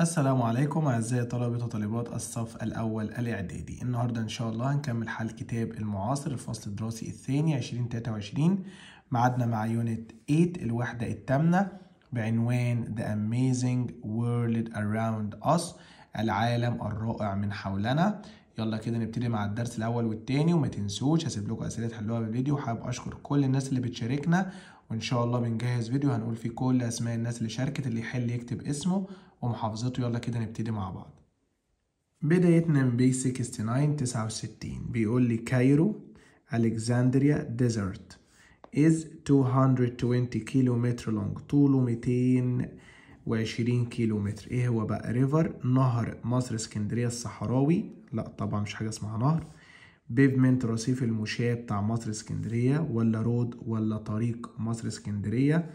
السلام عليكم أعزائي طلبة وطالبات الصف الأول الإعدادي النهاردة إن شاء الله هنكمل حل كتاب المعاصر الفصل الدراسي الثاني 2023 ميعادنا مع يونت 8 الوحدة الثامنة بعنوان The Amazing World Around Us العالم الرائع من حولنا يلا كده نبتدي مع الدرس الأول والتاني وما تنسوش هسيب لكم أسئلة تحلوها بالفيديو وحابب أشكر كل الناس اللي بتشاركنا وإن شاء الله بنجهز فيديو هنقول فيه كل أسماء الناس اللي شاركت اللي يحل يكتب اسمه ومحافظته يلا كده نبتدي مع بعض بدايتنا من بي 69 69 بيقول لي كايرو الكساندريا ديزرت is 220 كيلومتر لونج طوله 220 كيلومتر ايه هو بقى ريفر نهر مصر اسكندرية الصحراوي لا طبعا مش حاجة اسمها نهر بيفمنت رصيف المشاة بتاع مصر اسكندرية ولا رود ولا طريق مصر اسكندرية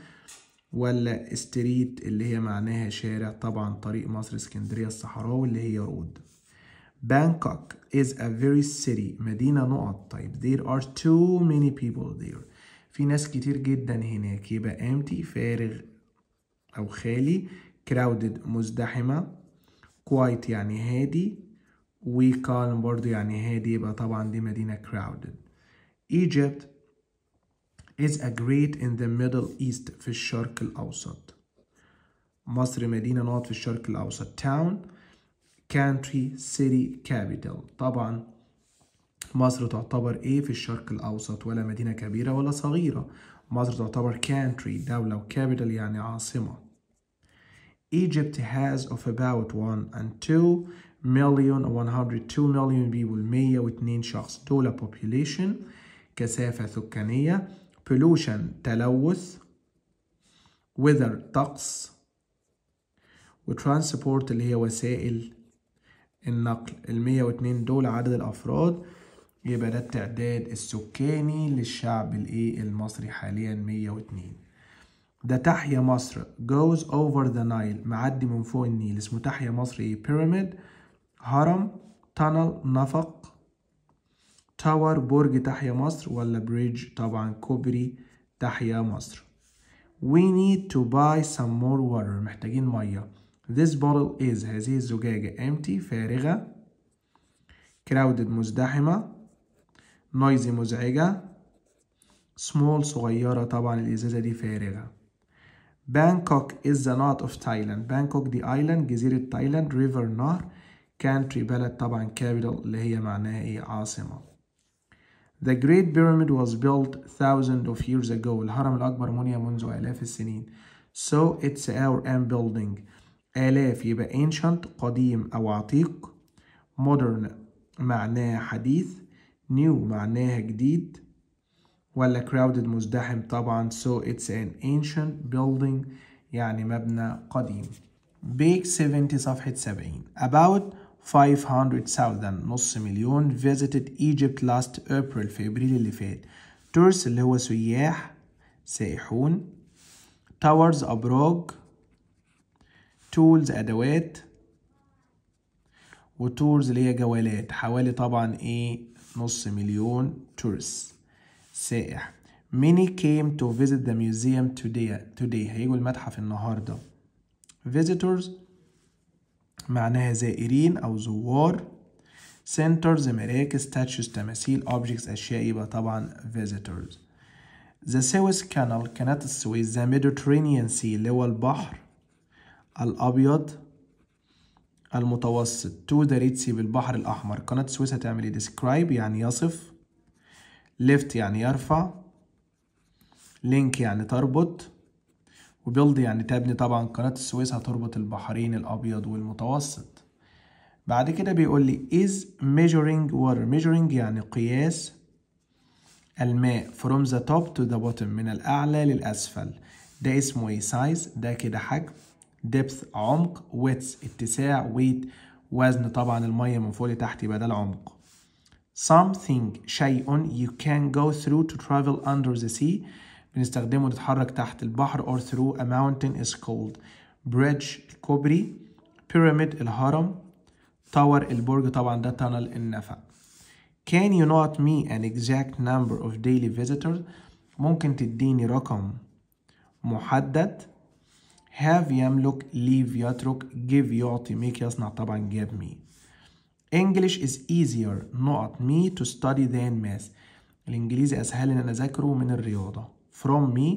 ولا ستريت اللي هي معناها شارع طبعا طريق مصر اسكندرية الصحراوي اللي هي رود بانكوك is a very city مدينة نقط طيب there are too many people there في ناس كتير جدا هناك يبقى empty فارغ أو خالي crowded مزدحمة quiet يعني هادي وكالم برضو يعني هادي يبقى طبعا دي مدينة crowded Egypt is a great in the Middle East في الشرق الأوسط مصر مدينة نقط في الشرق الأوسط town country city capital طبعا مصر تعتبر ايه في الشرق الأوسط ولا مدينة كبيرة ولا صغيرة مصر تعتبر country دولة و capital يعني عاصمة Egypt has of about 1 and 2 million 102 million people 102 شخص دولة population كثافة سكانية pollution تلوث weather طقس وترانسبورت اللي هي وسائل النقل المية واتنين دول عدد الأفراد يبقى ده التعداد السكاني للشعب الايه المصري حاليا 102 ده تحيا مصر goes over the Nile معدي من فوق النيل اسمه تحيا مصر ايه pyramid هرم tunnel نفق تاور برج تحيا مصر ولا بريدج طبعا كوبري تحيا مصر We need to buy some more water محتاجين مية This bottle is هذه الزجاجة empty فارغة crowded مزدحمة noisy مزعجة small صغيرة طبعا الإزازة دي فارغة Bangkok is the north of Thailand Bangkok دي island جزيرة تايلاند river نهر country بلد طبعا capital اللي هي معناها ايه عاصمة The Great Pyramid was built thousands of years ago. الهرم الأكبر بني منذ آلاف السنين. So it's our own building. آلاف يبقى ancient قديم أو عتيق. Modern معناه حديث. New معناها جديد. ولا crowded مزدحم طبعا. So it's an ancient building يعني مبنى قديم. Big 70 صفحة 70. About 500,000 نص مليون visited Egypt last April في أبريل اللي فات tourists اللي هو سياح سائحون towers أبراج tools أدوات tours اللي هي جوالات حوالي طبعا ايه نص مليون تورس سائح many came to visit the museum today today هيجوا المتحف النهارده visitors معناها زائرين أو زوار centers مراكز statues تماثيل objects أشياء يبقى طبعا visitors the Suez Canal قناة السويس the Mediterranean Sea اللي هو البحر الأبيض المتوسط to the Red Sea بالبحر الأحمر قناة السويس هتعمل ايه describe يعني يصف lift يعني يرفع link يعني تربط وبيلد يعني تبني طبعا قناة السويس هتربط البحرين الأبيض والمتوسط بعد كده بيقول لي is measuring water measuring يعني قياس الماء from the top to the bottom من الأعلى للأسفل ده اسمه ايه size ده كده حجم depth عمق width اتساع weight وزن طبعا المية من فوق لتحت يبقى ده العمق something شيء you can go through to travel under the sea بنستخدمه نتحرك تحت البحر or through a mountain is called bridge الكوبري pyramid الهرم tower البرج طبعا ده تنل النفق can you not me an exact number of daily visitors ممكن تديني رقم محدد have يملك leave يترك give يعطي make يصنع طبعا give me English is easier not me to study than math الإنجليزي أسهل إن أنا أذاكره من الرياضة from me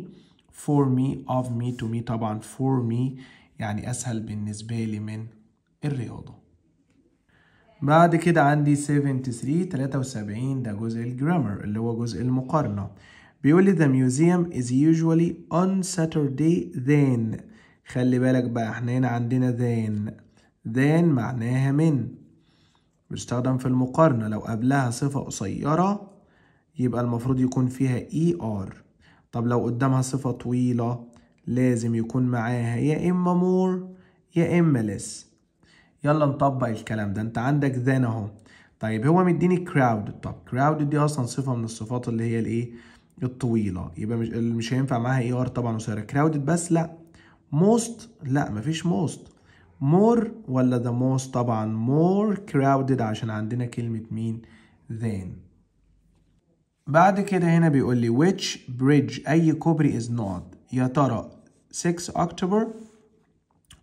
for me of me to me طبعا for me يعني أسهل بالنسبة لي من الرياضة بعد كده عندي 73 73 ده جزء الجرامر اللي هو جزء المقارنة بيقول لي the museum is usually on Saturday then خلي بالك بقى احنا هنا عندنا then then معناها من بيستخدم في المقارنة لو قبلها صفة قصيرة يبقى المفروض يكون فيها er طب لو قدامها صفة طويلة لازم يكون معاها يا إما مور يا إما لس يلا نطبق الكلام ده انت عندك ذان اهو طيب هو مديني crowded طب crowded دي اصلا صفة من الصفات اللي هي الايه الطويلة يبقى مش مش هينفع معاها اي ار طبعا قصيرة crowded بس لا most لا مفيش most مور ولا the most طبعا مور crowded عشان عندنا كلمة مين ذان بعد كده هنا بيقول لي which bridge أي كوبري is not يا ترى 6 أكتوبر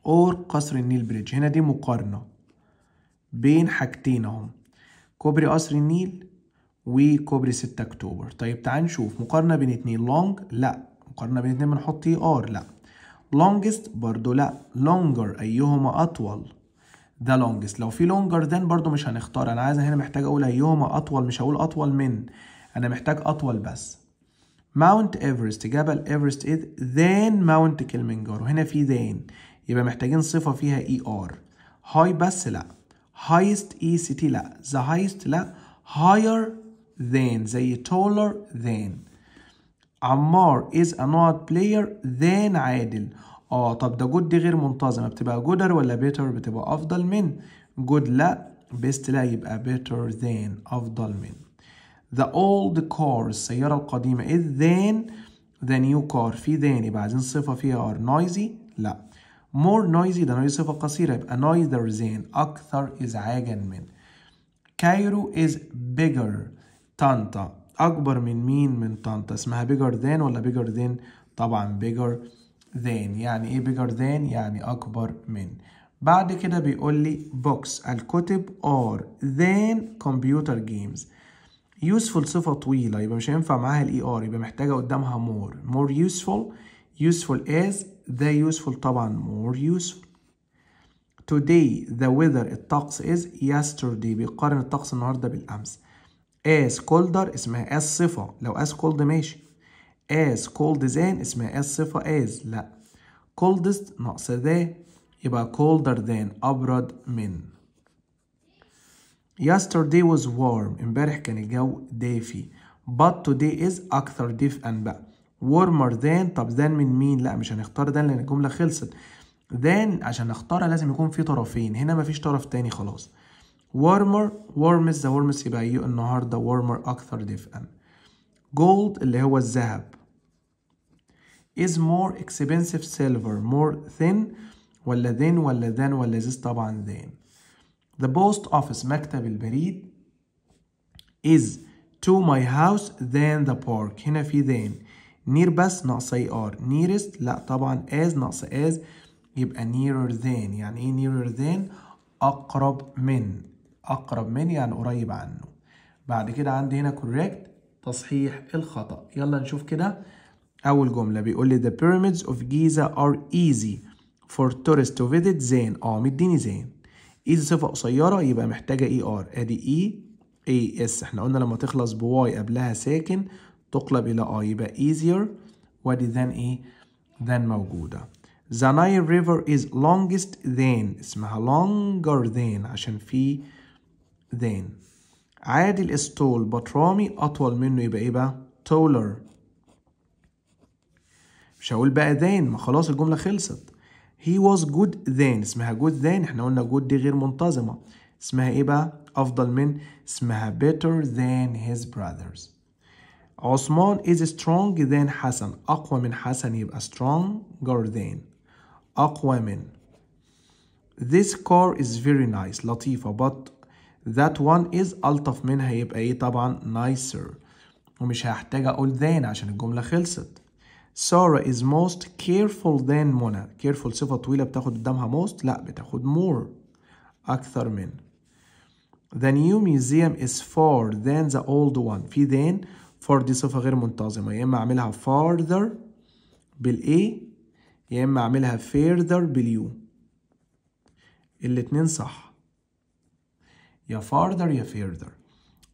أور قصر النيل بريدج هنا دي مقارنة بين حاجتين اهم كوبري قصر النيل وكوبري 6 أكتوبر طيب تعال نشوف مقارنة بين اتنين لونج لا مقارنة بين اتنين بنحط اي e ار لا longest برضو لا longer أيهما أطول the longest لو في longer than برضو مش هنختار أنا عايز هنا محتاج أقول أيهما أطول مش هقول أطول من أنا محتاج أطول بس ماونت ايفرست جبل ايفرست إذ ذان ماونت كلمنجارو هنا في ذان يبقى محتاجين صفة فيها اي ار هاي بس لا highest اي سي تي لا the highest لا higher than زي taller than عمار is a not player than عادل اه طب ده جود دي غير منتظمه بتبقى جودر ولا بيتر بتبقى افضل من جود لا بيست لا يبقى بيتر ذان افضل من the old car السيارة القديمة is than the new car في than يبقى عايزين صفة فيها are noisy لا more noisy ده noisy صفة قصيرة يبقى neither than أكثر إزعاجا من كايرو is bigger طنطا أكبر من مين من طنطا اسمها bigger than ولا bigger than طبعا bigger than يعني إيه bigger than يعني أكبر من بعد كده بيقول لي books الكتب are than computer games يوسفول صفة طويلة يبقى مش هينفع معاها الـ ER يبقى محتاجة قدامها مور مور يوسفول يوسفول از the يوسفول طبعا مور يوسفول today the weather الطقس is yesterday بيقارن الطقس النهارده بالامس as colder اسمها as صفة لو as cold ماشي as cold than اسمها as صفة as لا coldest ناقص ذا يبقى colder than أبرد من yesterday was warm امبارح كان الجو دافي but today is أكثر دفئا بقى warmer than طب than من مين لا مش هنختار than لأن الجملة خلصت than عشان نختارها لازم يكون في طرفين هنا مفيش طرف تاني خلاص warmer warmest the warmest يبقى ايه النهارده warmer أكثر دفئا gold اللي هو الذهب is more expensive silver more thin ولا thin ولا than ولا this طبعا than The post office مكتب البريد is to my house than the park هنا في than near بس ناقص اي ار nearest لا طبعا as ناقص as يبقى nearer than يعني ايه nearer than اقرب من اقرب من يعني قريب عنه بعد كده عندي هنا correct تصحيح الخطا يلا نشوف كده اول جمله بيقول لي the pyramids of giza are easy for tourists to visit زين اه مديني زين اي دي صفه قصيره يبقى محتاجه اي e ار ادي اي اي اس احنا قلنا لما تخلص بواي قبلها ساكن تقلب الى اي يبقى easier وادي than ايه than موجوده The Nile River is longest than اسمها longer than عشان في than عادل استول بطرامي أطول منه يبقى إيه بقى؟ taller مش هقول بقى than ما خلاص الجملة خلصت he was good then اسمها good then احنا قلنا good دي غير منتظمة اسمها ايه بقى افضل من اسمها better than his brothers عثمان is strong than حسن اقوى من حسن يبقى stronger than اقوى من this car is very nice لطيفة but that one is ألطف منها يبقى ايه طبعا nicer ومش هحتاج اقول than عشان الجملة خلصت سارة is most careful than Mona careful صفة طويلة بتاخد قدامها most لا بتاخد more أكثر من The new museum is far than the old one في then. Far دي صفة غير منتظمة يا إما أعملها farther بالA يا إما أعملها further باليو. الاتنين صح يا farther يا further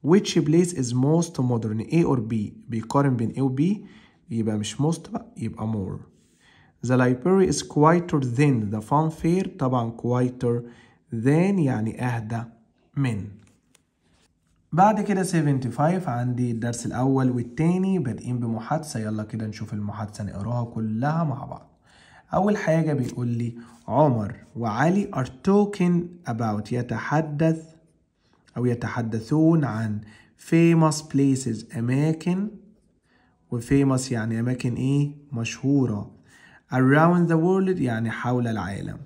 which place is most modern A or B بيقارن بين A و B يبقى مش most بقى يبقى more the library is quieter than the funfair طبعا quieter than يعني أهدى من بعد كده 75 عندي الدرس الأول والتاني بادئين بمحادثة يلا كده نشوف المحادثة نقراها كلها مع بعض أول حاجة بيقول لي عمر وعلي are talking about يتحدث أو يتحدثون عن famous places أماكن وفيمس يعني أماكن إيه مشهورة around the world يعني حول العالم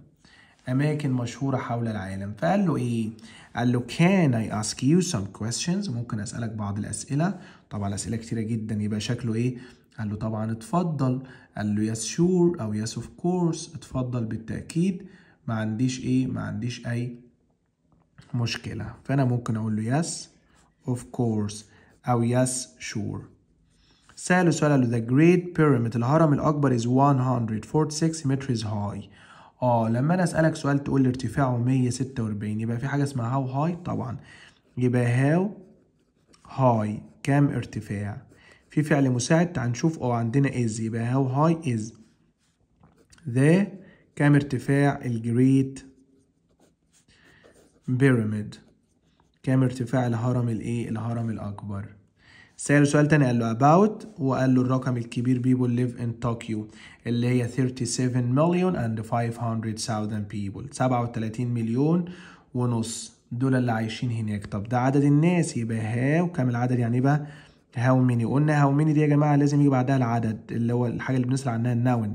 أماكن مشهورة حول العالم فقال له إيه قال له can I ask you some questions ممكن أسألك بعض الأسئلة طبعا الأسئلة كتيرة جدا يبقى شكله إيه قال له طبعا اتفضل قال له yes sure أو yes of course اتفضل بالتأكيد ما عنديش إيه ما عنديش أي مشكلة فأنا ممكن أقول له yes of course أو yes sure سألوا سؤال له The Great Pyramid الهرم الأكبر is 146 meters high اه لما انا اسألك سؤال تقول لي ارتفاعه 146 يبقى في حاجة اسمها هاو هاي طبعا يبقى هاو هاي كام ارتفاع في فعل مساعد هنشوف اه عندنا is يبقى هاو هاي is ذا كام ارتفاع الجريت بيراميد كام ارتفاع الهرم الايه الهرم الاكبر سأله سؤال تاني قال له about وقال له الرقم الكبير people live in Tokyo اللي هي 37 مليون and 500,000 people 37 مليون ونص دول اللي عايشين هناك طب ده عدد الناس يبقى ها وكام العدد يعني يبقى هاو ميني قلنا هاو ميني دي يا جماعة لازم يجي بعدها العدد اللي هو الحاجة اللي بنسأل عنها النون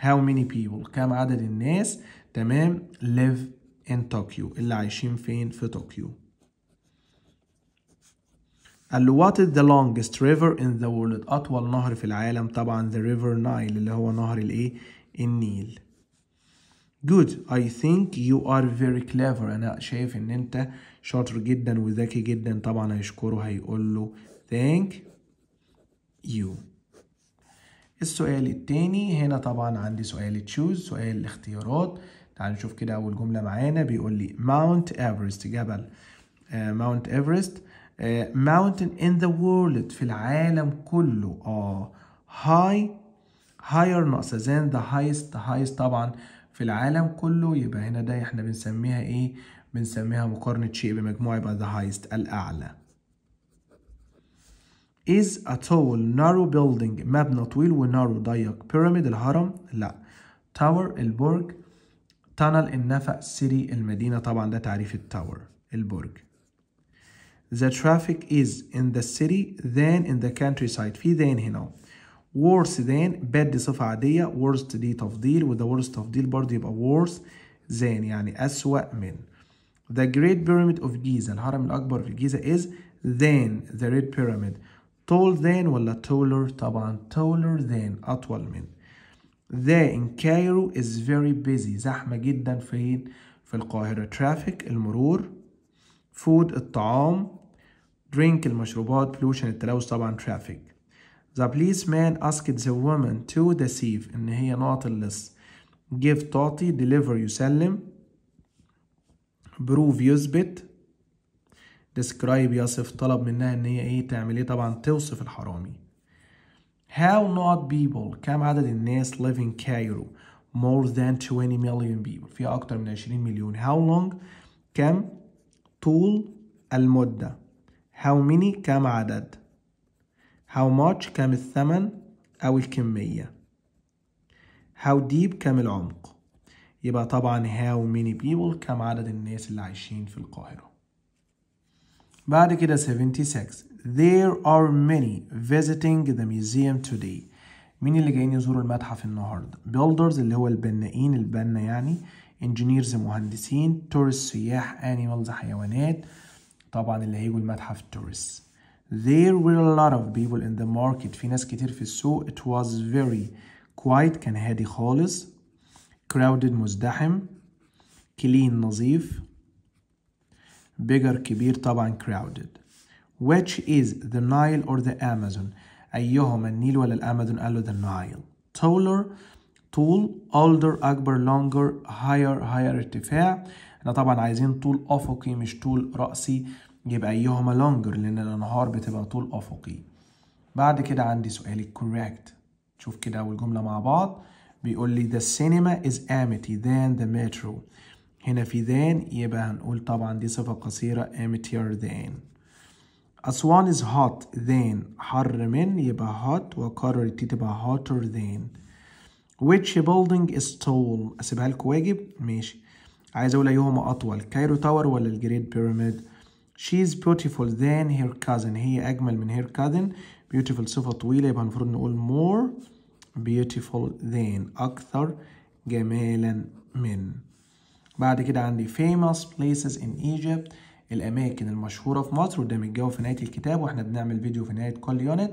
هاو ميني بيبول كام عدد الناس تمام live in طوكيو اللي عايشين فين في طوكيو قال له what is the longest river in the world أطول نهر في العالم طبعا the river Nile اللي هو نهر الإيه النيل good I think you are very clever أنا شايف إن أنت شاطر جدا وذكي جدا طبعا هيشكره هيقول له thank you السؤال التاني هنا طبعا عندي سؤال تشوز سؤال الاختيارات تعال نشوف كده أول جملة معانا بيقول لي ماونت إيفرست جبل ماونت uh, إيفرست آه، mountain in the world في العالم كله اه high higher ناقصة than the highest the highest طبعا في العالم كله يبقى هنا ده احنا بنسميها ايه بنسميها مقارنة شيء بمجموع يبقى the highest الأعلى is a tall narrow building مبنى طويل ونارو ضيق pyramid الهرم لا tower البرج tunnel النفق city المدينة طبعا ده تعريف التاور البرج the traffic is in the city than in the countryside في than هنا worse than bad دي صفة عادية worst deal with the worst تفضيل برضه يبقى worse than يعني أسوأ من The Great Pyramid of Giza الهرم الأكبر في Giza, is than the Red Pyramid tall than ولا taller طبعا taller than أطول من The in Cairo is very busy زحمة جدا فين في القاهرة traffic المرور food الطعام drink المشروبات pollution التلوث طبعا traffic the policeman asked the woman to deceive إن هي نعط اللص give تعطي deliver يسلم prove يثبت describe يصف طلب منها إن هي إيه تعمل إيه طبعا توصف الحرامي how not people كم عدد الناس live in Cairo more than 20 million people فيها أكتر من 20 مليون how long كم طول المدة how many كم عدد how much كم الثمن أو الكمية how deep كم العمق يبقى طبعا how many people كم عدد الناس اللي عايشين في القاهرة بعد كده 76 there are many visiting the museum today مين اللي جايين يزوروا المتحف النهاردة builders اللي هو البنائين البنا يعني engineers مهندسين tourists سياح animals حيوانات طبعا اللي هيجوا المتحف tourists there were a lot of people in the market في ناس كتير في السوق it was very quiet كان هادي خالص crowded مزدحم clean نظيف bigger كبير طبعا crowded which is the Nile or the Amazon أيهما النيل ولا الأمازون قال له the Nile taller tall older أكبر longer higher higher ارتفاع احنا طبعا عايزين طول افقي مش طول رأسي يبقى ايهما لونجر لان الانهار بتبقى طول افقي بعد كده عندي سؤالي correct شوف كده اول جمله مع بعض بيقول لي the cinema is amity than the metro هنا في than يبقى هنقول طبعا دي صفة قصيرة amitier than أسوان is hot than حر من يبقى hot وقرر التي تبقى hotter than which building is tall أسيبها لكم واجب ماشي عايز اقول ايهما اطول كايرو تاور ولا الجريت بيراميد She is beautiful than her cousin هي اجمل من her cousin beautiful صفه طويله يبقى المفروض نقول more beautiful than اكثر جمالا من بعد كده عندي famous places in Egypt الأماكن المشهورة في مصر وده متجاوب في نهاية الكتاب واحنا بنعمل فيديو في نهاية كل يونت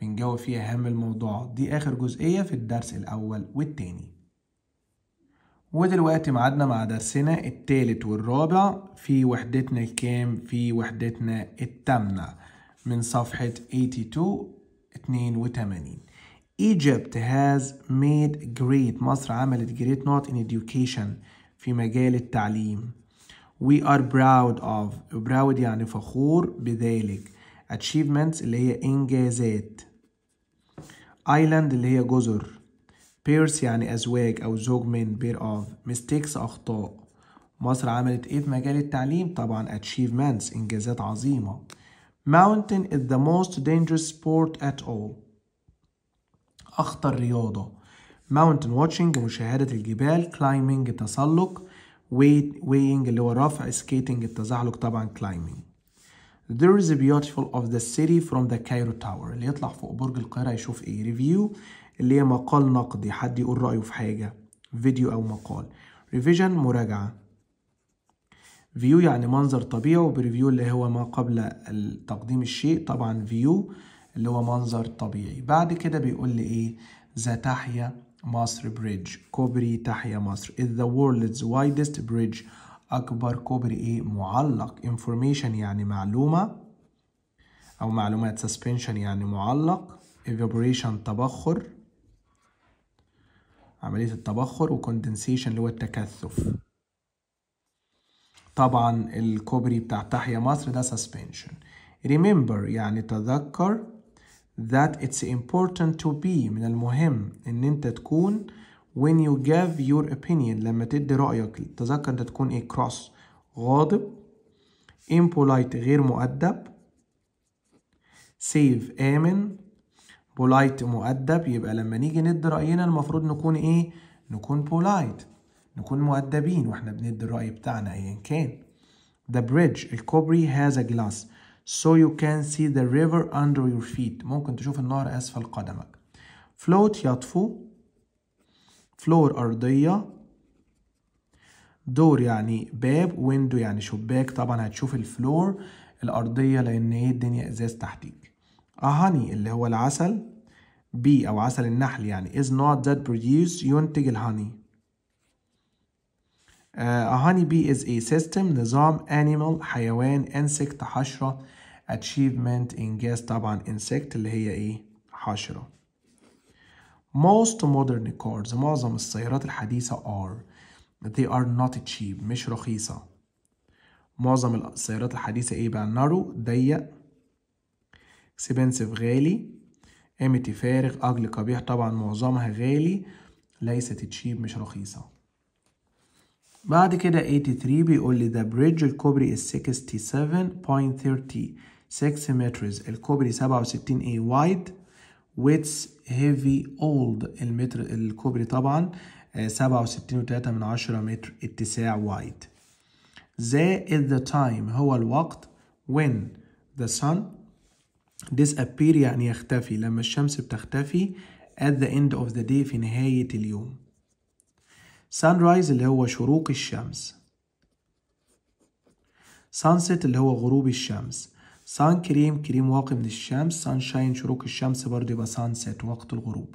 بنجاوب فيه أهم الموضوعات دي آخر جزئية في الدرس الأول والتاني ودلوقتي ميعادنا مع درسنا التالت والرابع في وحدتنا الكام في وحدتنا التامنة من صفحة 82 82 Egypt has made great مصر عملت great not in education في مجال التعليم we are proud of proud يعني فخور بذلك achievements اللي هي إنجازات island اللي هي جزر بيرس يعني أزواج أو زوج من بير أوف ميستيكس أخطاء مصر عملت إيه في مجال التعليم؟ طبعا أتشيفمنتس إنجازات عظيمة mountain is the most dangerous sport at all أخطر رياضة mountain watching مشاهدة الجبال climbing تسلق weighing اللي هو رفع skating التزحلق طبعا climbing there is a beautiful of the city from the Cairo tower اللي يطلع فوق برج القاهرة يشوف إيه review اللي هي مقال نقدي حد يقول رأيه في حاجة فيديو أو مقال ريفيجن مراجعة فيو يعني منظر طبيعي وبريفيو اللي هو ما قبل تقديم الشيء طبعا فيو اللي هو منظر طبيعي بعد كده بيقول لي ايه ذا تحيا مصر بريدج كوبري تحيا مصر is the world's widest bridge أكبر كوبري إيه معلق information يعني معلومة أو معلومات suspension يعني معلق evaporation تبخر عملية التبخر وكوندنسيشن اللي هو التكثف طبعا الكوبري بتاع تحيا مصر ده suspension remember يعني تذكر that it's important to be من المهم ان انت تكون when you give your opinion لما تدي رأيك تذكر انت تكون ايه cross غاضب impolite غير مؤدب save آمن بولايت مؤدب يبقى لما نيجي ندي رأينا المفروض نكون إيه؟ نكون بولايت نكون مؤدبين واحنا بندي الرأي بتاعنا أيا كان The bridge الكوبري has a glass so you can see the river under your feet ممكن تشوف النهر أسفل قدمك float يطفو floor أرضية دور يعني باب ويندو يعني شباك طبعا هتشوف الفلور الأرضية لأن ايه الدنيا إزاز تحتيك هاني اللي هو العسل بي أو عسل النحل يعني is not that produced ينتج الهاني uh, honey. a bee is a system نظام animal حيوان insect حشرة achievement إنجاز طبعا insect اللي هي إيه حشرة most modern cars معظم السيارات الحديثة are they are not cheap مش رخيصة معظم السيارات الحديثة إيه بقى narrow ضيق اكسبنسيف غالي امتي فارغ اجل قبيح طبعا معظمها غالي ليست تشيب مش رخيصة بعد كده 83 بيقول لي ذا بريدج الكوبري 67.30 6 متريز الكوبري 67 اي وايد ويتس هيفي اولد المتر الكوبري طبعا 67.3 آه، من عشرة متر اتساع وايد از ذا تايم هو الوقت when the sun disappear يعني يختفي لما الشمس بتختفي at the end of the day في نهاية اليوم sunrise اللي هو شروق الشمس sunset اللي هو غروب الشمس sun كريم كريم واقي من الشمس sunshine شروق الشمس برضه يبقى sunset وقت الغروب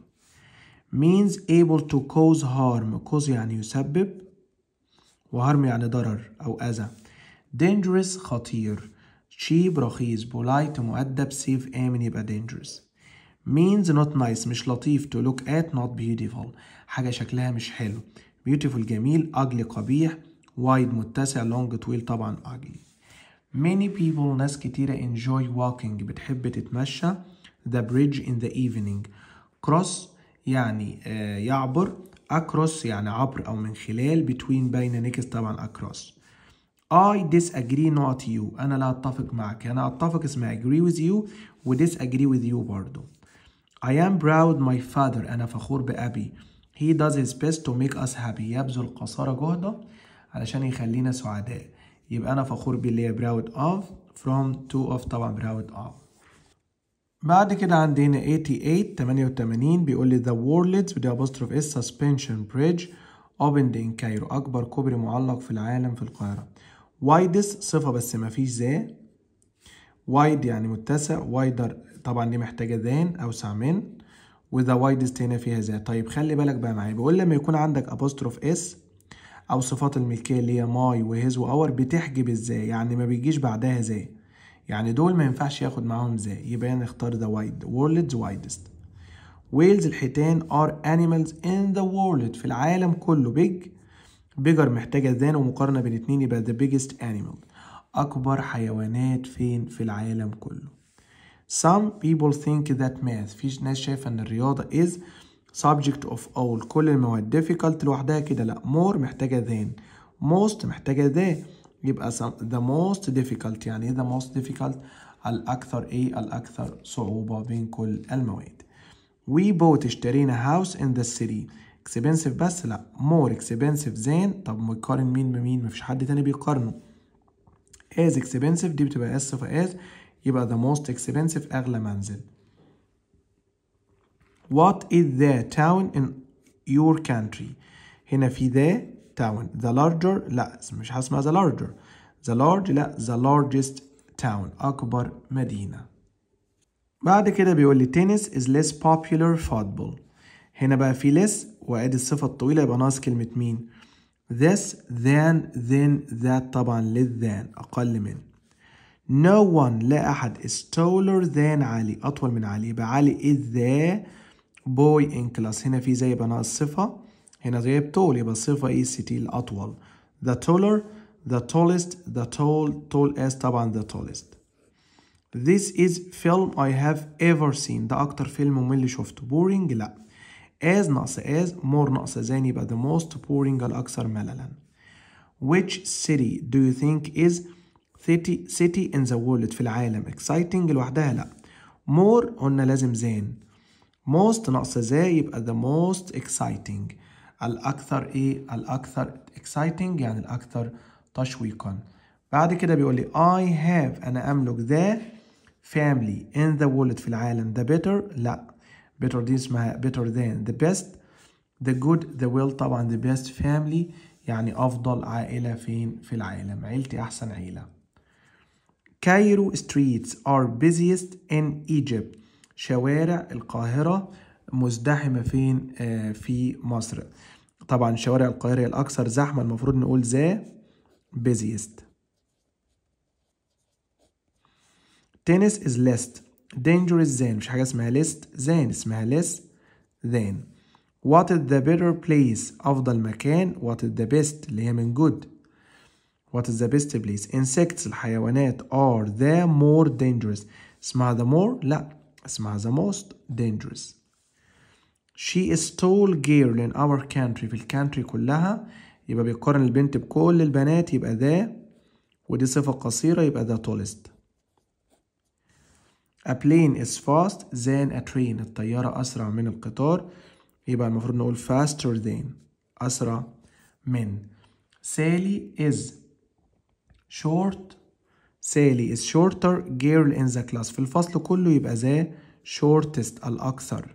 means able to cause harm cause يعني يسبب وهرم يعني ضرر أو أذى dangerous خطير cheap رخيص polite مؤدب safe آمن يبقى dangerous means not nice مش لطيف to look at not beautiful حاجة شكلها مش حلو beautiful جميل ugly قبيح wide متسع long طويل طبعا ugly many people ناس كتيرة enjoy walking بتحب تتمشى the bridge in the evening cross يعني يعبر across يعني عبر أو من خلال between بين next طبعا across I disagree not you أنا لا أتفق معك أنا أتفق اسمها agree with you و disagree with you برضو I am proud my father أنا فخور بأبي He does his best to make us happy يبذل قصارى جهده علشان يخلينا سعداء يبقى أنا فخور بيه اللي هي proud of from to of طبعا proud of بعد كده عندنا 88 88 بيقول لي the world's بدي apostrophe is suspension bridge opened in Cairo أكبر كوبري معلق في العالم في القاهرة وايدس صفة بس مفيش ذا وايد يعني متسع وايدر طبعا دي محتاجة ذان أوسع من وذا وايدست هنا فيها ذا طيب خلي بالك بقى معايا بيقول لما يكون عندك ابوستروف اس أو صفات الملكية اللي هي ماي وهيز وأور بتحجب الذا يعني ما بيجيش بعدها ذا يعني دول ما ينفعش ياخد معاهم ذا يبقى نختار ذا وايد وورلدز وايدست ويلز الحيتان are animals in the world في العالم كله big بيجر محتاجة ذان ومقارنة بين اتنين يبقى the biggest animal أكبر حيوانات فين في العالم كله Some people think that math في ناس شايفة إن الرياضة is subject of all كل المواد difficult لوحدها كده لأ more محتاجة ذان most محتاجة ذا يبقى some, the most difficult يعني إيه the most difficult الأكثر إيه الأكثر صعوبة بين كل المواد We bought اشترينا house in the city اكسبنسيف بس لا مور اكسبنسيف زين طب مقارن مين بمين مفيش حد تاني بيقارنه از اكسبنسيف دي بتبقى اس في از يبقى the most expensive أغلى منزل What is the town in your country هنا في the town the larger لا مش هسمع the larger the large لا the largest town أكبر مدينة بعد كده بيقول لي tennis is less popular football هنا بقى في less وأدي الصفة الطويلة يبقى ناقص كلمة مين this than then that طبعا less than أقل من no one لا أحد is taller than علي أطول من علي يبقى علي is the boy in class هنا في زي يبقى ناقص صفة هنا زي tall يبقى الصفة ايه الستي الأطول the taller the tallest the tall tall as طبعا the tallest this is film I have ever seen ده أكتر فيلم ممل شفته boring لأ as ناقص as more ناقص than but the most boring الأكثر مللا which city do you think is city city in the world في العالم exciting لوحدها لا more قلنا لازم than most ناقص ذا يبقى the most exciting الأكثر إيه؟ الأكثر exciting يعني الأكثر تشويقا بعد كده بيقول لي I have أنا أملك the family in the world في العالم the better لا better دي اسمها better than the best the good the well طبعا the best family يعني أفضل عائلة فين في العالم عيلتي أحسن عيلة كايرو streets are busiest in Egypt شوارع القاهرة مزدحمة فين آه في مصر طبعا شوارع القاهرة الأكثر زحمة المفروض نقول ذا busiest tennis is ليست dangerous زين مش حاجة اسمها list زين اسمها list? than what is the better place أفضل مكان what is the best اللي هي من good what is the best place insects الحيوانات are the more dangerous اسمها the more لا اسمها the most dangerous she is tall girl in our country في الكانتري كلها يبقى بيقارن البنت بكل البنات يبقى ذا ودي صفة قصيرة يبقى ذا tallest A plane is fast than a train الطيارة أسرع من القطار يبقى المفروض نقول faster than أسرع من Sally is short Sally is shorter girl in the class في الفصل كله يبقى ذا shortest الأكثر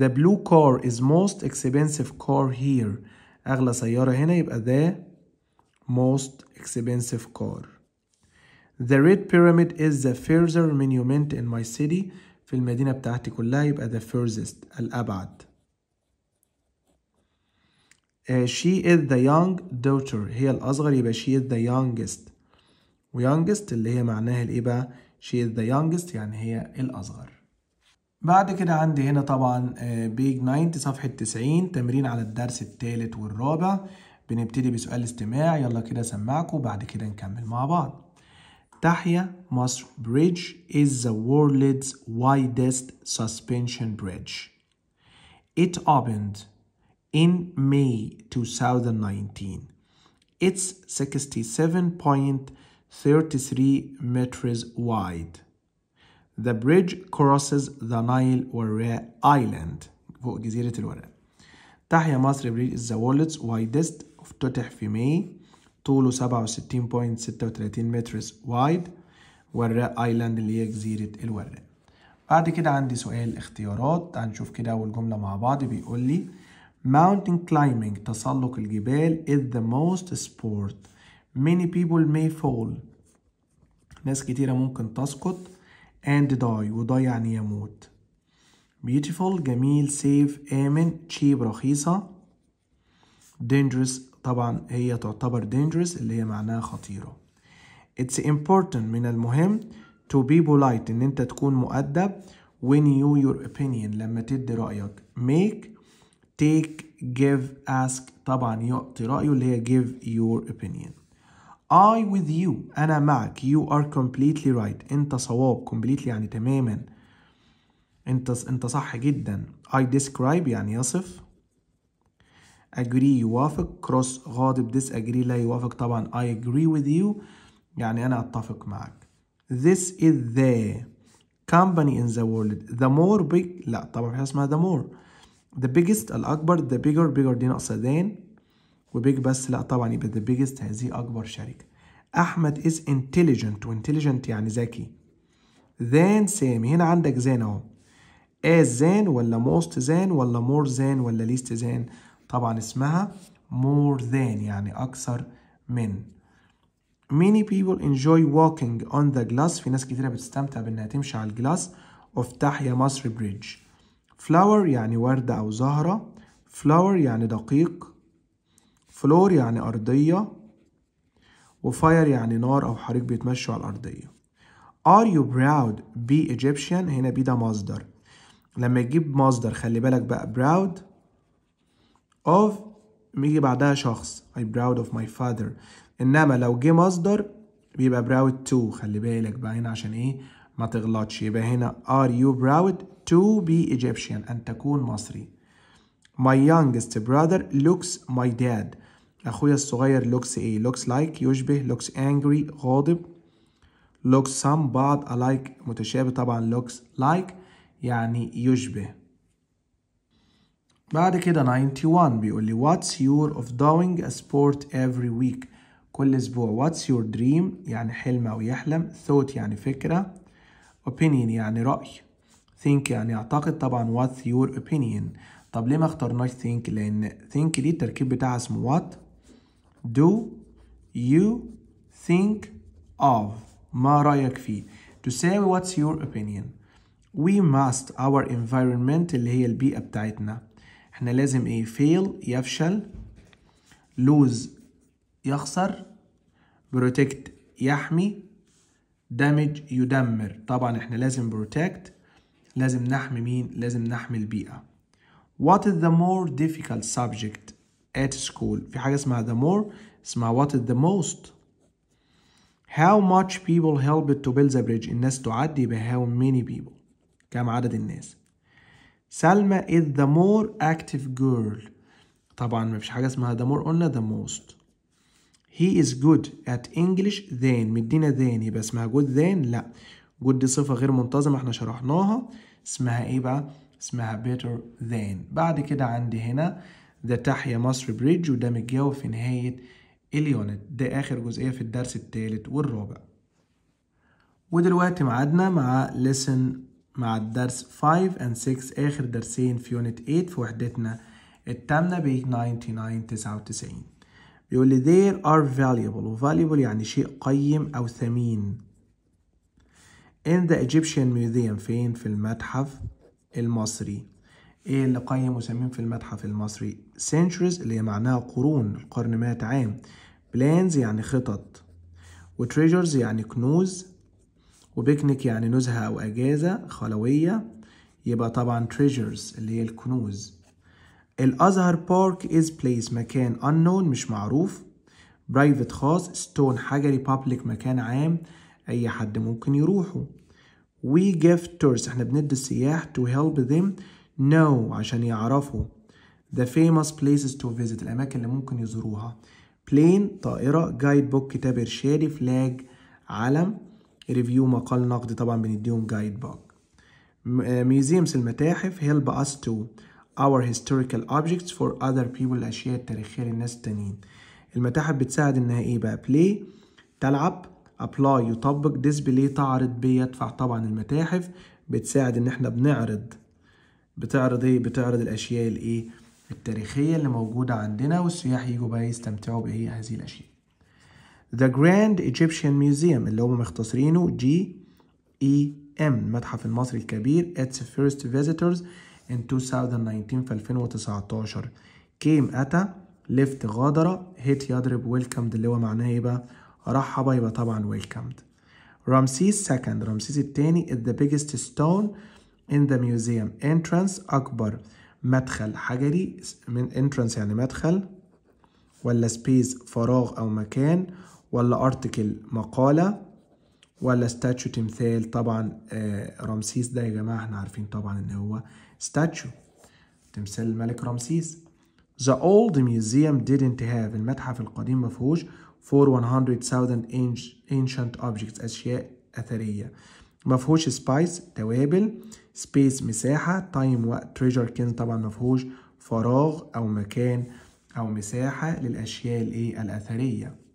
The blue car is most expensive car here أغلى سيارة هنا يبقى the most expensive car The Red Pyramid is the further monument in my city في المدينة بتاعتي كلها يبقى the furthest الأبعد uh, She is the young daughter هي الأصغر يبقى she is the youngest ويونجست اللي هي معناها الإيه بقى she is the youngest يعني هي الأصغر بعد كده عندي هنا طبعا بيج uh, 90 صفحة 90 تمرين على الدرس الثالث والرابع بنبتدي بسؤال استماع يلا كده سمعكم بعد كده نكمل مع بعض Tahya Masr Bridge is the world's widest suspension bridge. It opened in May 2019. It's 67.33 meters wide. The bridge crosses the Nile Wara Island فوق جزيرة الوراء. تحيا مصر Bridge is the world's widest افتتح في May طوله 67.36 متر وايد ورق ايلاند اللي هي جزيرة الورق بعد كده عندي سؤال اختيارات هنشوف كده اول جملة مع بعض بيقول لي mountain climbing تسلق الجبال is the most sport many people may fall ناس كتيرة ممكن تسقط and die وده يعني يموت beautiful جميل safe آمن cheap رخيصة dangerous طبعا هي تعتبر dangerous اللي هي معناها خطيرة It's important من المهم to be polite إن أنت تكون مؤدب when you your opinion لما تدي رأيك make take give ask طبعا يعطي رأيه اللي هي give your opinion I with you أنا معك you are completely right أنت صواب completely يعني تماما أنت أنت صح جدا I describe يعني يصف agree يوافق cross غاضب disagree لا يوافق طبعا I agree with you يعني أنا أتفق معك This is the company in the world The more big لا طبعا في اسمها the more The biggest الأكبر the bigger bigger دي ناقصة ناقصتين وبيج بس لا طبعا يبقى the biggest هذه أكبر شركة أحمد is intelligent وintelligent يعني ذكي than سامي هنا عندك than أهو as than ولا most than ولا more than ولا least than طبعا اسمها more than يعني أكثر من many people enjoy walking on the glass في ناس كتيرة بتستمتع بإنها تمشي على الجلاس of تحيا مصر بريدج flower يعني وردة أو زهرة flower يعني دقيق فلور يعني أرضية وفاير يعني نار أو حريق بيتمشوا على الأرضية Are you proud be Egyptian هنا بي ده مصدر لما يجيب مصدر خلي بالك بقى proud of بيجي بعدها شخص I proud of my father إنما لو جه مصدر بيبقى proud to خلي بالك بقى هنا عشان إيه ما تغلطش يبقى هنا are you proud to be Egyptian أن تكون مصري My youngest brother looks my dad أخويا الصغير looks إيه looks like يشبه looks angry غاضب looks some بعض alike متشابه طبعا looks like يعني يشبه بعد كده 91 بيقول لي what's your of doing a sport every week كل اسبوع what's your dream يعني حلم او يحلم thought يعني فكرة opinion يعني رأي think يعني اعتقد طبعا what's your opinion طب ليه ما اخترناش think لان think دي التركيب بتاعها اسمه what do you think of ما رأيك فيه تساوي what's your opinion we must our environment اللي هي البيئة بتاعتنا احنا لازم ايه فيل يفشل لوز يخسر بروتكت يحمي دامج يدمر طبعا احنا لازم بروتكت لازم نحمي مين لازم نحمي البيئة What is the more difficult subject at school في حاجة اسمها the more اسمها what is the most How much people helped to build the bridge الناس تعدي ب how many people كم عدد الناس سلمى is the more active girl طبعا ما فيش حاجة اسمها the more قلنا the most he is good at English than مدينا than يبقى اسمها good than لا good دي صفة غير منتظمة احنا شرحناها اسمها ايه بقى اسمها better than بعد كده عندي هنا ده تحيا مصر بريدج وده متجاوب في نهاية اليونت ده آخر جزئية في الدرس الثالث والرابع ودلوقتي معادنا مع lesson مع الدرس 5 and 6 آخر درسين في يونت 8 في وحدتنا التامنة ب 99 99 بيقول لي there are valuable و valuable يعني شيء قيم أو ثمين in the Egyptian museum فين في المتحف المصري ايه اللي قيم وثمين في المتحف المصري centuries اللي هي معناها قرون القرن مئة عام plans يعني خطط وتريجرز يعني كنوز وبيكنيك يعني نزهة أو أجازة خلوية يبقى طبعا treasures اللي هي الكنوز الأزهر بارك is place مكان unknown مش معروف برايفت خاص ستون حجري بابليك مكان عام أي حد ممكن يروحه we give tours احنا بندي السياح to help them know عشان يعرفوا the famous places to visit الأماكن اللي ممكن يزوروها plane طائرة جايد بوك كتاب إرشادي فلاج علم ريفيو مقال نقدي طبعا بنديهم جايد بوك ميوزيمز المتاحف هيلب اس تو اور هيستوريكال اوبجكتس فور اذر بيبل الأشياء التاريخية للناس التانيين المتاحف بتساعد إنها إيه بقى بلاي تلعب ابلاي يطبق display تعرض بيدفع طبعا المتاحف بتساعد إن إحنا بنعرض بتعرض إيه بتعرض الأشياء الإيه التاريخية اللي موجودة عندنا والسياح يجوا بقى يستمتعوا بإيه هذه الأشياء The Grand Egyptian Museum اللي هم مختصرينه جي اي ام المتحف المصري الكبير its first visitors in 2019 في 2019 كيم اتى لفت غادر هيت يضرب ويلكمد اللي هو معناه ايه بقى رحب يبقى طبعا ويلكمد رمسيس سكند رمسيس الثاني is the biggest stone in the museum entrance أكبر مدخل حجري من entrance يعني مدخل ولا space فراغ أو مكان ولا ارتكل مقالة ولا ستاتشو تمثال طبعا آه، رمسيس ده يا جماعة احنا عارفين طبعا ان هو ستاتشو تمثال الملك رمسيس The old museum didn't have المتحف القديم مفهوش for 100,000 ancient objects أشياء أثرية مفهوش spice توابل space مساحة time وقت treasure كنز طبعا مفهوش فراغ أو مكان أو مساحة للأشياء الإيه الأثرية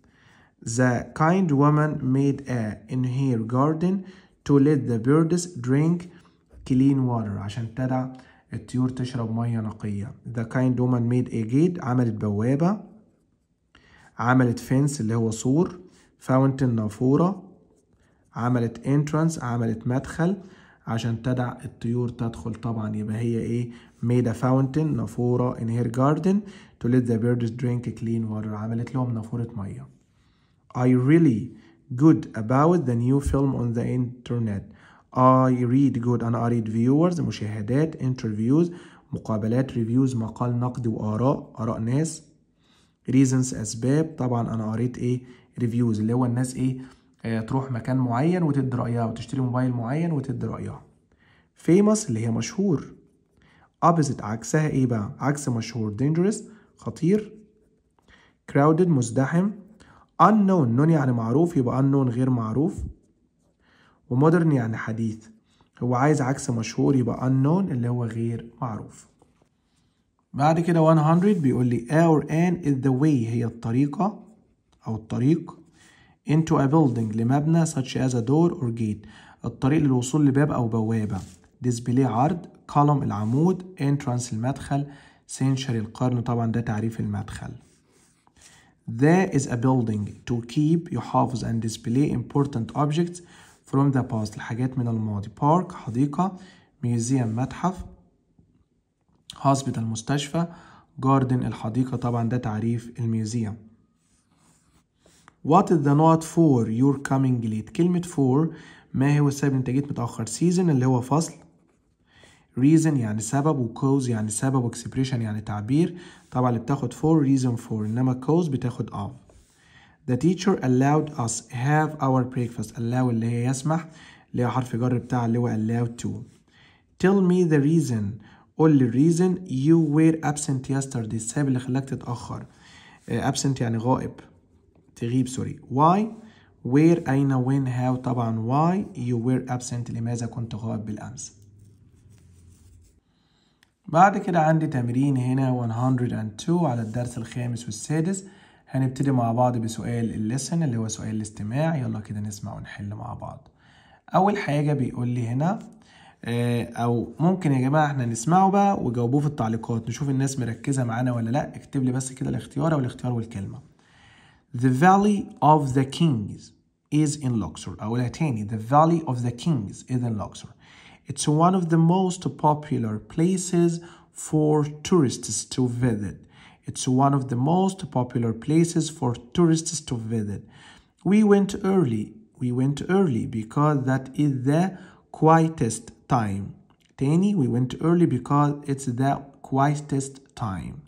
The kind woman made a in her garden to let the birds drink clean water عشان تدع الطيور تشرب مية نقية. The kind woman made a gate عملت بوابة عملت fence اللي هو سور fountain نافورة عملت entrance عملت مدخل عشان تدع الطيور تدخل طبعا يبقى هي ايه made a fountain نافورة in her garden to let the birds drink clean water عملت لهم نافورة مية I really good about the new film on the internet I read good أنا أريد viewers مشاهدات interviews مقابلات reviews مقال نقد وآراء آراء ناس reasons أسباب طبعا أنا قريت إيه reviews اللي هو الناس إيه آه، تروح مكان معين وتدي رأيها وتشتري موبايل معين وتدي رأيها famous اللي هي مشهور opposite عكسها إيه بقى عكس مشهور dangerous خطير crowded مزدحم unknown نون يعني معروف يبقى unknown غير معروف ومودرن يعني حديث هو عايز عكس مشهور يبقى unknown اللي هو غير معروف بعد كده 100 بيقول لي our an is the way هي الطريقة أو الطريق into a building لمبنى such as a door or gate الطريق للوصول لباب أو بوابة display عرض column العمود entrance المدخل century القرن طبعا ده تعريف المدخل There is a building to keep يحافظ and display important objects from the past الحاجات من الماضي park حديقة museum متحف hospital مستشفى garden الحديقة طبعا ده تعريف الميوزيوم What is the note for your coming late كلمة for ما هو السبب انت جيت متأخر season اللي هو فصل reason يعني سبب و cause يعني سبب و expression يعني تعبير طبعا اللي بتاخد for reason for انما cause بتاخد of the teacher allowed us have our breakfast allow اللي هي يسمح اللي هي حرف جر بتاع اللي هو allowed to tell me the reason قول لي reason you were absent yesterday السبب اللي خلاك تتأخر absent يعني غائب تغيب سوري why where أين when how طبعا why you were absent لماذا كنت غائب بالأمس بعد كده عندي تمرين هنا 102 على الدرس الخامس والسادس هنبتدي مع بعض بسؤال الليسن اللي هو سؤال الاستماع يلا كده نسمع ونحل مع بعض اول حاجه بيقول لي هنا آه، او ممكن يا جماعه احنا نسمعه بقى وجاوبوه في التعليقات نشوف الناس مركزه معانا ولا لا اكتب لي بس كده الاختيار او الاختيار والكلمه The Valley of the Kings is in Luxor أقولها تاني The Valley of the Kings is in Luxor It's one of the most popular places for tourists to visit. It's one of the most popular places for tourists to visit. We went early. We went early because that is the quietest time. Tani, we went early because it's the quietest time.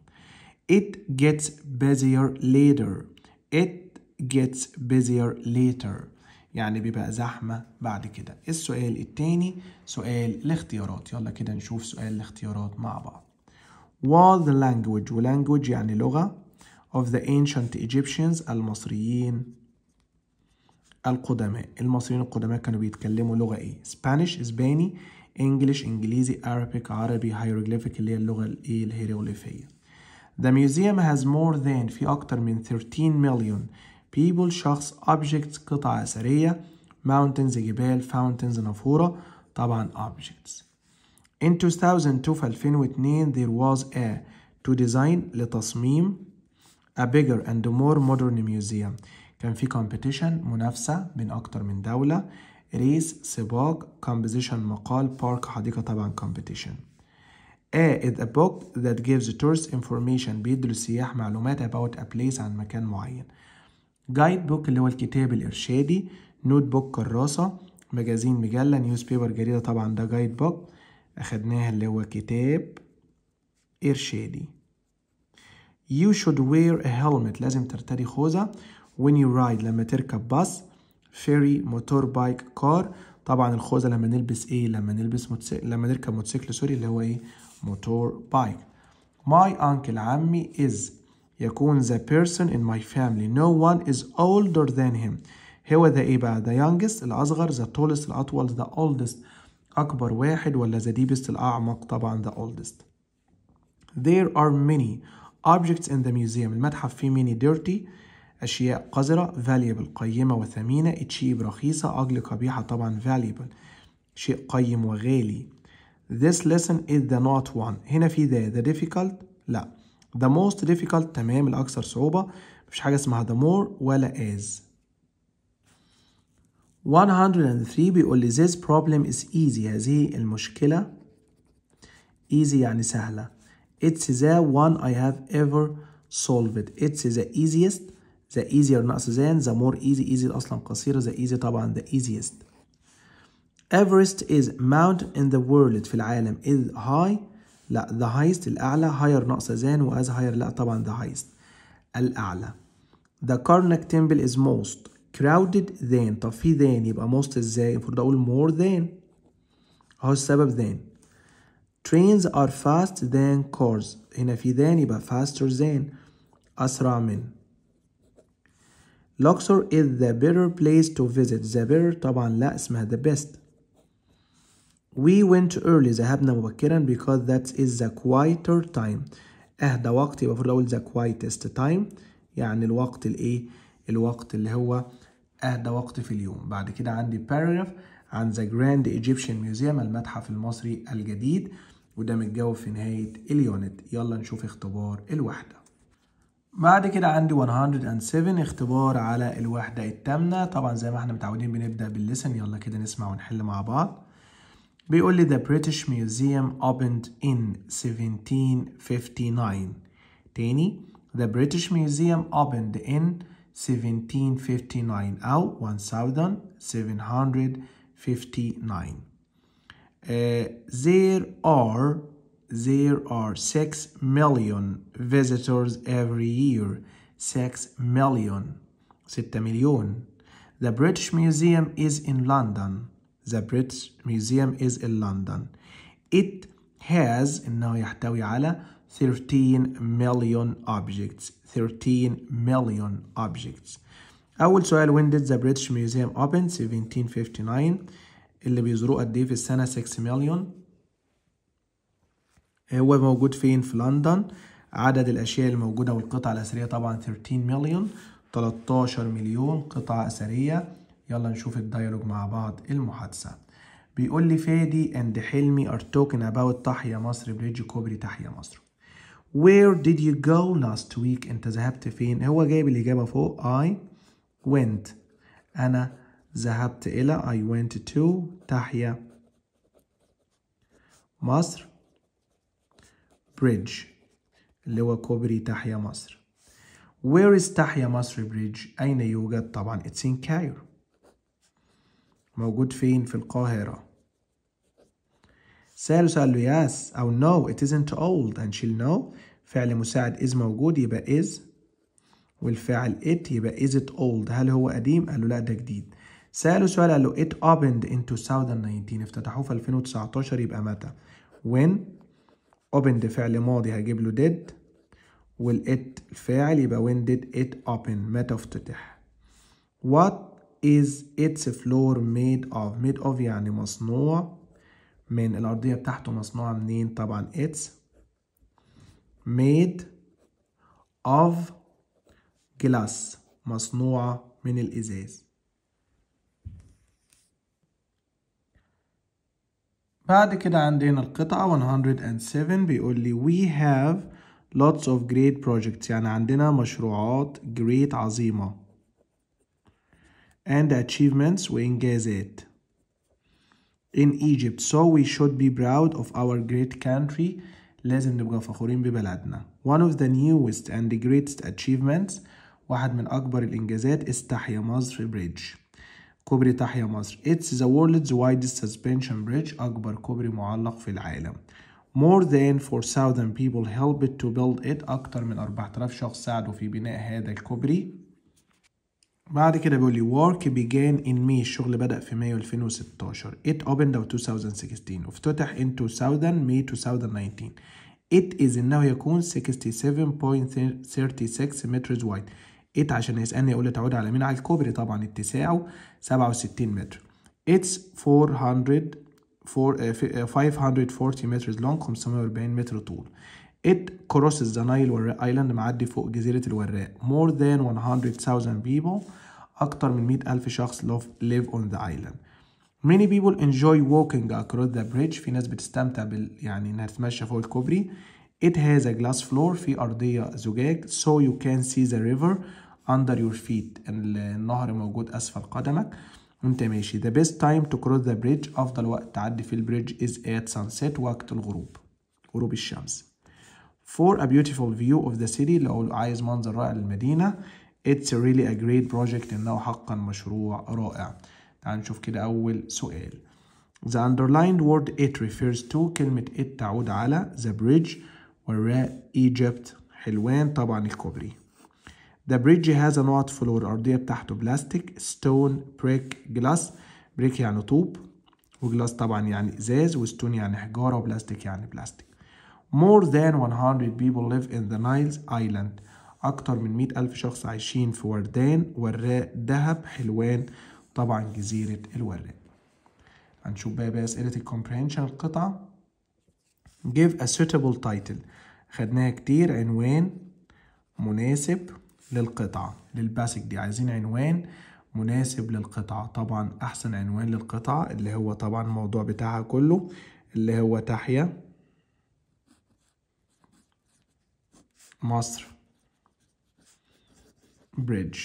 It gets busier later. It gets busier later. يعني بيبقى زحمة بعد كده السؤال التاني سؤال الاختيارات يلا كده نشوف سؤال الاختيارات مع بعض was the language و language يعني لغة of the ancient Egyptians المصريين القدماء المصريين القدماء كانوا بيتكلموا لغة ايه Spanish إسباني English إنجليزي Arabic عربي hieroglyphic اللي هي اللغة الايه الهيروغليفية The museum has more than في أكتر من 13 million people شخص objects قطع أثرية mountains جبال fountains نافورة طبعا objects in 2002 في 2002 there was a to design لتصميم a bigger and more modern museum كان في competition منافسة بين أكتر من دولة race سباق composition مقال park حديقة طبعا competition A is a book that gives tourists information بيدي السياح معلومات about a place عن مكان معين جايد بوك اللي هو الكتاب الإرشادي نوت بوك كراسة مجازين مجلة نيوز بيبر جريدة طبعا ده جايد بوك أخدناها اللي هو كتاب إرشادي You should wear a helmet لازم ترتدي خوذة when you ride لما تركب باص ferry موتور بايك كار طبعا الخوذة لما نلبس ايه لما نلبس موتسيكل لما نركب موتوسيكل سوري اللي هو ايه موتور بايك my uncle عمي is يكون the person in my family no one is older than him هو ده ايه بقى the youngest الأصغر the tallest الأطول the oldest أكبر واحد ولا the deepest الأعمق طبعا the oldest there are many objects in the museum المتحف فيه many dirty أشياء قذرة valuable قيمة وثمينة cheap رخيصة ugly قبيحة طبعا valuable شيء قيم وغالي This lesson is the not one هنا في the the difficult لا The most difficult تمام الأكثر صعوبة مش حاجة اسمها the more ولا as 103 بيقول لي this problem is easy هذه المشكلة easy يعني سهلة it's the one I have ever solved it's the easiest the easier ناقص than the more easy easy أصلا قصيرة the easy طبعا the easiest Everest is mount in the world في العالم is high لا the highest الأعلى higher ناقصة than وas higher لا طبعا the highest الأعلى the Karnak temple is most crowded than طب في than يبقى most ازاي المفروض أقول more than أهو السبب than trains are fast than cars هنا في than يبقى faster than أسرع من Luxor is the better place to visit the better طبعا لا اسمها the best We went early ذهبنا مبكرا because that is the quieter time أهدى وقت يبقى المفروض أقول the quietest time يعني الوقت الإيه؟ الوقت اللي هو أهدى وقت في اليوم بعد كده عندي paragraph عن the Grand Egyptian Museum المتحف المصري الجديد وده متجاوب في نهاية اليونت يلا نشوف اختبار الوحدة بعد كده عندي 107 اختبار على الوحدة التامنة طبعا زي ما احنا متعودين بنبدأ بالليسن يلا كده نسمع ونحل مع بعض بيقول لي the British Museum opened in 1759 تاني the British Museum opened in 1759 أو 1759 uh, there are there are 6 million visitors every year 6 million Seven million. the British Museum is in London The British Museum is in London. It has إنه يحتوي على 13 million objects 13 million objects أول سؤال when did the British Museum open 1759 اللي بيزوروه قد إيه في السنة 6 مليون آه، هو موجود فين في لندن عدد الأشياء الموجودة والقطع الأثرية طبعا 13 مليون 13 مليون قطعة أثرية يلا نشوف الديالوج مع بعض المحادثة بيقول لي فادي اند حلمي ار توكن اباوت تحيا مصر بريدج كوبري تحيا مصر Where did you go last week انت ذهبت فين هو جايب الإجابة فوق I went أنا ذهبت إلى I went to تحيا مصر بريدج اللي هو كوبري تحيا مصر Where is تحيا مصر بريدج أين يوجد طبعا it's in Cairo موجود فين في القاهرة سأله سأل له yes أو no it isn't old and she'll know فعل مساعد is موجود يبقى is والفعل it يبقى is it old هل هو قديم قال له لا ده جديد سأله سؤال قال له it opened in 2019 افتتحوه في 2019 يبقى متى when opened فعل ماضي هجيب له did والit الفاعل يبقى when did it open متى افتتح what is its floor made of made of يعني مصنوع من الأرضية بتاعته مصنوعة منين طبعا its made of glass مصنوعة من الإزاز بعد كده عندنا القطعة 107 بيقول لي we have lots of great projects يعني عندنا مشروعات great عظيمة and achievements وإنجازات in Egypt so we should be proud of our great country لازم نبقى فخورين ببلدنا one of the newest and the greatest achievements واحد من أكبر الإنجازات is تحيا مصر bridge كوبري تحيا مصر It's the world's widest suspension bridge أكبر كوبري معلق في العالم More than 4,000 people helped to build it أكتر من 4000 شخص ساعدوا في بناء هذا الكوبري بعد كده بيقول لي work began in May الشغل بدأ في مايو 2016 it opened out 2016 افتتح in 2000 May 2019 it is انه يكون 67.36 متر wide it عشان يسألني يقول لي تعود على مين على الكوبري طبعا اتساعه 67 متر it's 400 uh, 540 متر long 540 متر طول It crosses the Nile والراء Island معدي فوق جزيرة الوراء. More than 100,000 people أكتر من 100,000 شخص live on the island. Many people enjoy walking across the bridge في ناس بتستمتع بال يعني انها تتمشى فوق الكوبري It has a glass floor في أرضية زجاج so you can see the river under your feet النهر موجود أسفل قدمك وانت ماشي The best time to cross the bridge أفضل وقت تعدي في البريدج is at sunset وقت الغروب غروب الشمس For a beautiful view of the city لو عايز منظر رائع للمدينة It's really a great project إنه حقا مشروع رائع تعال نشوف كده أول سؤال The underlined word it refers to كلمة it تعود على the bridge وراء Egypt حلوان طبعا الكوبري The bridge has a odd floor الأرضية بتاعته بلاستيك stone brick glass brick يعني طوب وجلاس طبعا يعني إزاز وستون يعني حجارة وبلاستيك يعني بلاستيك more than 100 people live in the Niles Island أكتر من 100 ألف شخص عايشين في وردان وراء دهب حلوان طبعا جزيرة الوراء هنشوف بقى بقى أسئلة الكومبرينشن القطعة give a suitable title خدناها كتير عنوان مناسب للقطعة للباسك دي عايزين عنوان مناسب للقطعة طبعا أحسن عنوان للقطعة اللي هو طبعا الموضوع بتاعها كله اللي هو تحيا مصر bridge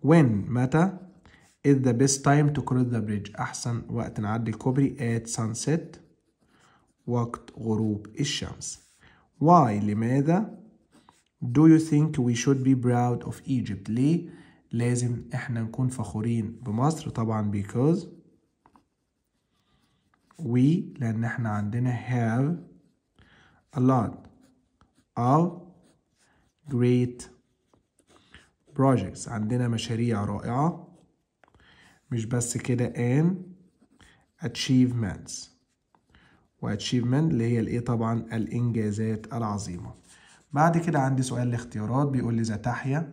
when متى is the best time to cross the bridge أحسن وقت نعدي الكوبري at sunset وقت غروب الشمس why لماذا do you think we should be proud of Egypt ليه لازم احنا نكون فخورين بمصر طبعا because we لان احنا عندنا have a lot of great projects عندنا مشاريع رائعة مش بس كده and achievements واتشيفمنت اللي هي الايه طبعا الانجازات العظيمة بعد كده عندي سؤال الاختيارات بيقول لي ذا تحيا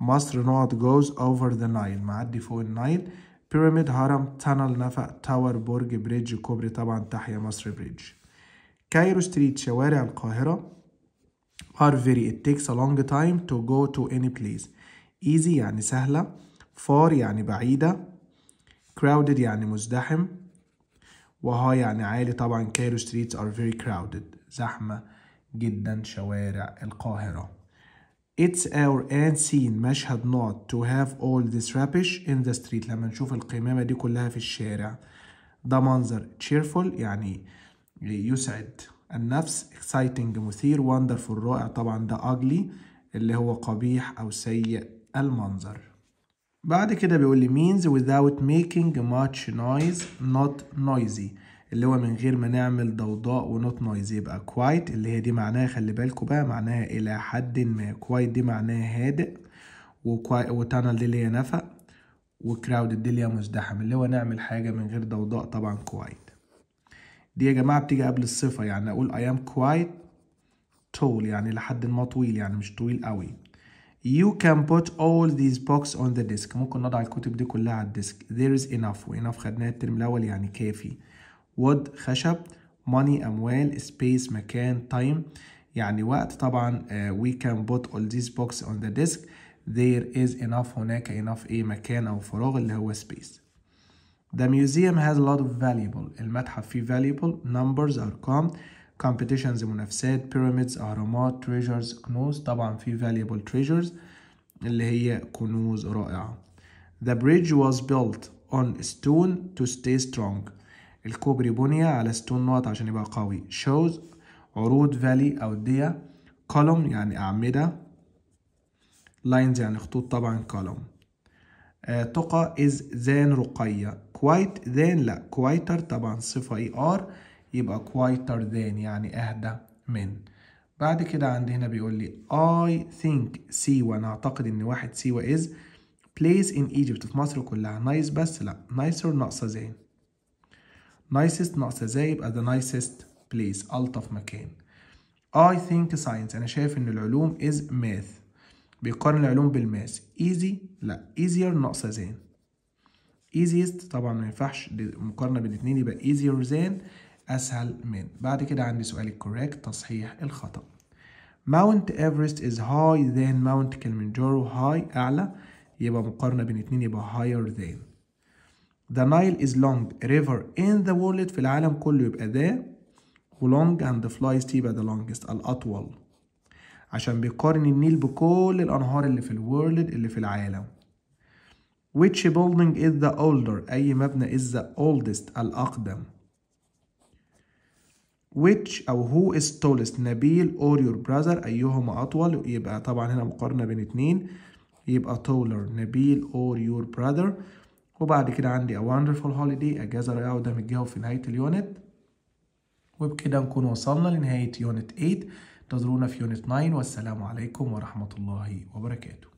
مصر نقط جوز اوفر ذا نايل معدي فوق النايل بيراميد هرم تنل نفق تاور برج بريدج كوبري طبعا تحيا مصر بريدج كايرو ستريت شوارع القاهرة are very it takes a long time to go to any place easy يعني سهلة far يعني بعيدة crowded يعني مزدحم وها يعني عالي طبعا كايرو ستريتس are very crowded زحمة جدا شوارع القاهرة It's our scene مشهد not to have all this rubbish in the street لما نشوف القمامة دي كلها في الشارع ده منظر cheerful يعني يسعد النفس exciting مثير wonderful رائع طبعا ده ugly اللي هو قبيح أو سيء المنظر بعد كده بيقول لي means without making much noise not noisy اللي هو من غير ما نعمل ضوضاء ونوت نويز يبقى quiet اللي هي دي معناها خلي بالكوا بقى معناها إلى حد ما quiet دي معناها هادئ وتانل دي اللي هي نفق وكراودد دي اللي هي مزدحم اللي هو نعمل حاجة من غير ضوضاء طبعا quiet دي يا جماعة بتيجي قبل الصفة يعني أقول I am quite tall يعني لحد ما طويل يعني مش طويل قوي You can put all these books on the desk ممكن نضع الكتب دي كلها على الديسك There is enough enough خدناها الترم الأول يعني كافي wood خشب money أموال space مكان time يعني وقت طبعا uh, we can put all these books on the desk there is enough هناك enough ايه مكان أو فراغ اللي هو space The museum has a lot of valuable المتحف فيه valuable numbers أرقام competitions منافسات pyramids أهرامات treasures كنوز طبعا فيه valuable treasures اللي هي كنوز رائعة The bridge was built on stone to stay strong الكوبري بني على stone نقط عشان يبقى قوي shows عروض valley أودية column يعني أعمدة lines يعني خطوط طبعا column تقى is زان رقية كوايت ذان لا كوايتر طبعا صفة اي ار يبقى كوايتر ذان يعني اهدى من بعد كده عندي هنا بيقول لي I think سيوة أنا أعتقد إن واحد سيوة is place in Egypt في مصر كلها nice بس لأ nicer ناقصة زين nicest ناقصة زي يبقى the nicest place ألطف مكان I think science أنا شايف إن العلوم is math بيقارن العلوم بالماس easy لأ easier ناقصة زين easiest طبعا ما ينفعش مقارنة بين اتنين يبقى easier than أسهل من بعد كده عندي سؤال correct تصحيح الخطأ Mount Everest is high than Mount Kilimanjaro high أعلى يبقى مقارنة بين اتنين يبقى higher than The Nile is long river in the world في العالم كله يبقى ده ولونج and flies T يبقى the longest الأطول عشان بيقارن النيل بكل الأنهار اللي في الورلد اللي في العالم Which building is the older أي مبنى is the oldest الأقدم which أو who is tallest نبيل or your brother أيهما أطول يبقى طبعا هنا مقارنة بين اتنين يبقى taller نبيل or your brother وبعد كده عندي a wonderful holiday أجازة رائعة وده متجاوب في نهاية اليونت وبكده نكون وصلنا لنهاية يونت 8 انتظرونا في يونت 9 والسلام عليكم ورحمة الله وبركاته